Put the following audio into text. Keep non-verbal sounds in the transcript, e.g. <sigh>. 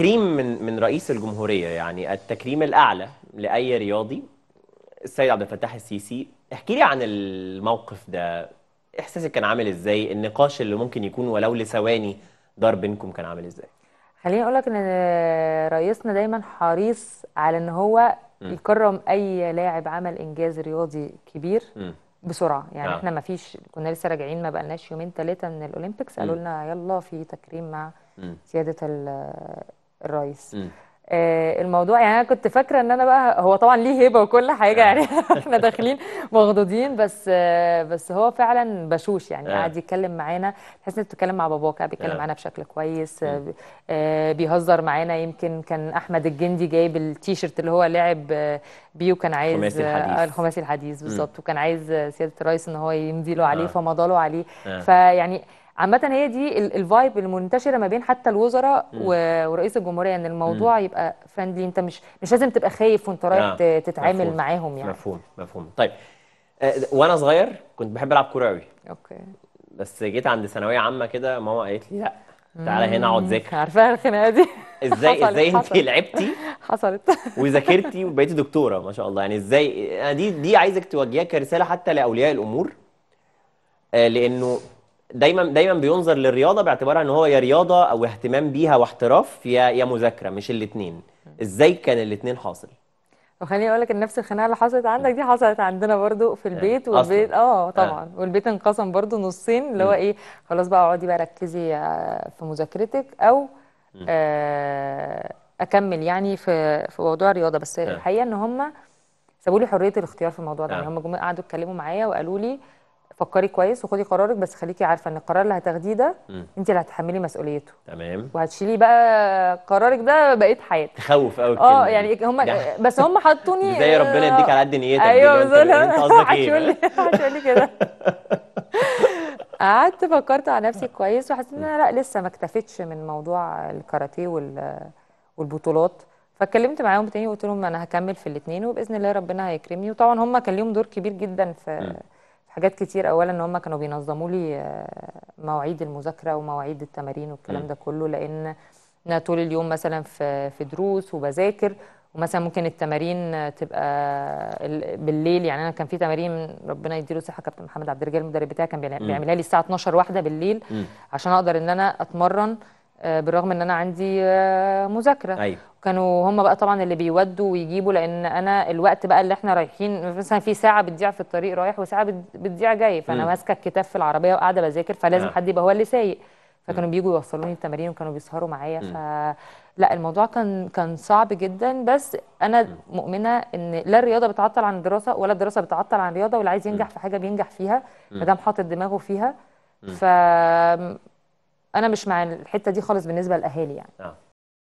تكريم من من رئيس الجمهوريه يعني التكريم الاعلى لاي رياضي السيد عبد الفتاح السيسي احكي لي عن الموقف ده احساسك كان عامل ازاي النقاش اللي ممكن يكون ولو لثواني دار بينكم كان عامل ازاي خليني اقول لك ان رئيسنا دايما حريص على ان هو م. يكرم اي لاعب عمل انجاز رياضي كبير م. بسرعه يعني آه. احنا ما فيش كنا لسه راجعين ما بقالناش يومين ثلاثه من الاولمبيكس قالوا لنا يلا في تكريم مع م. سياده الرئيس آه الموضوع يعني انا كنت فاكره ان انا بقى هو طبعا ليه هيبه وكل حاجه يعني آه. <laughs> احنا داخلين مخضوضين بس آه، بس هو فعلا بشوش يعني آه. قاعد يتكلم معانا تحس انك بتتكلم مع باباك قاعد بيتكلم معانا بشكل كويس بيهزر معانا يمكن كان احمد الجندي جايب التيشيرت اللي هو لعب بيه وكان عايز الخماسي الحديث الخماسي الحديث بالظبط وكان عايز سياده الرئيس ان هو يمضي له عليه فمضى له عليه فيعني عامه هي دي الفايب المنتشره ما بين حتى الوزراء ورئيس الجمهوريه ان الموضوع م. يبقى فريندلي انت مش مش لازم تبقى خايف وانت رايح آه. تتعامل معاهم يعني مفهوم مفهوم طيب آه وانا صغير كنت بحب العب كوره قوي اوكي بس جيت عند ثانويه عامه كده ماما قالت لي لا تعالى هنا اقعد ذاكر عارفاها الخناقه دي <laughs> ازاي حصلت ازاي انت لعبتي حصلت <laughs> وذاكرتي وبقيتي دكتوره ما شاء الله يعني ازاي انا دي دي عايزك توجهيها كرساله حتى لاولياء الامور آه لانه دايما دايما بينظر للرياضه باعتبارها ان هو يا رياضه او اهتمام بيها واحتراف يا يا مذاكره مش الاثنين ازاي كان الاثنين حاصل وخليني اقول لك ان نفس الخناقه اللي حصلت عندك دي حصلت عندنا برضو في يعني البيت والبيت اه, آه. طبعا آه. والبيت انقسم برضو نصين اللي هو ايه خلاص بقى اقعدي بقى ركزي آه، في مذاكرتك او آه اكمل يعني في في موضوع الرياضه بس آه. الحقيقه ان هم سابوا لي حريه الاختيار في الموضوع ده آه. يعني هم قعدوا يتكلموا معايا وقالوا لي فكري كويس وخدي قرارك بس خليكي عارفه ان القرار اللي هتاخديه ده انت اللي هتحملي مسؤوليته تمام وهتشيلي بقى قرارك ده بقيه حياتك تخوف قوي اه يعني هم يعني <laughs> بس هم حطوني <laughs> زي ربنا يديك على قد نيتك آه، ايوه بالظبط انت قصدك ايه هتقولي كده <laughs> قعدت فكرت على نفسي كويس وحسيت ان انا لا لسه ما اكتفيتش من موضوع الكاراتيه والبطولات فاتكلمت معاهم تاني وقلت لهم انا هكمل في الاثنين وباذن الله ربنا هيكرمني وطبعا هم كان لهم دور كبير جدا في حاجات كتير اولا ان هم كانوا بينظموا لي آه، مواعيد المذاكره ومواعيد التمارين والكلام ده كله لان انا طول اليوم مثلا في في دروس وبذاكر ومثلا ممكن التمارين تبقى بالليل يعني انا كان في تمارين ربنا يديله صحه كابتن محمد عبد الرجال المدرب بتاعي كان بيعملها لي الساعه 12 واحده بالليل عشان اقدر ان انا اتمرن آه، بالرغم ان انا عندي آه، مذاكره أيوة. كانوا هم بقى طبعا اللي بيودوا ويجيبوا لان انا الوقت بقى اللي احنا رايحين مثلا في ساعه بتضيع في الطريق رايح وساعه بتضيع جاي فانا ماسكه الكتاب في العربيه وقاعده بذاكر فلازم آه. حد يبقى هو اللي سايق فكانوا بيجوا يوصلوني التمارين وكانوا بيسهروا معايا ف لا الموضوع كان كان صعب جدا بس انا مؤمنه ان لا الرياضه بتعطل عن الدراسه ولا الدراسه بتعطل عن الرياضه واللي عايز ينجح في حاجه بينجح فيها ما دام حاطط دماغه فيها ف انا مش مع الحته دي خالص بالنسبه للاهالي يعني آه.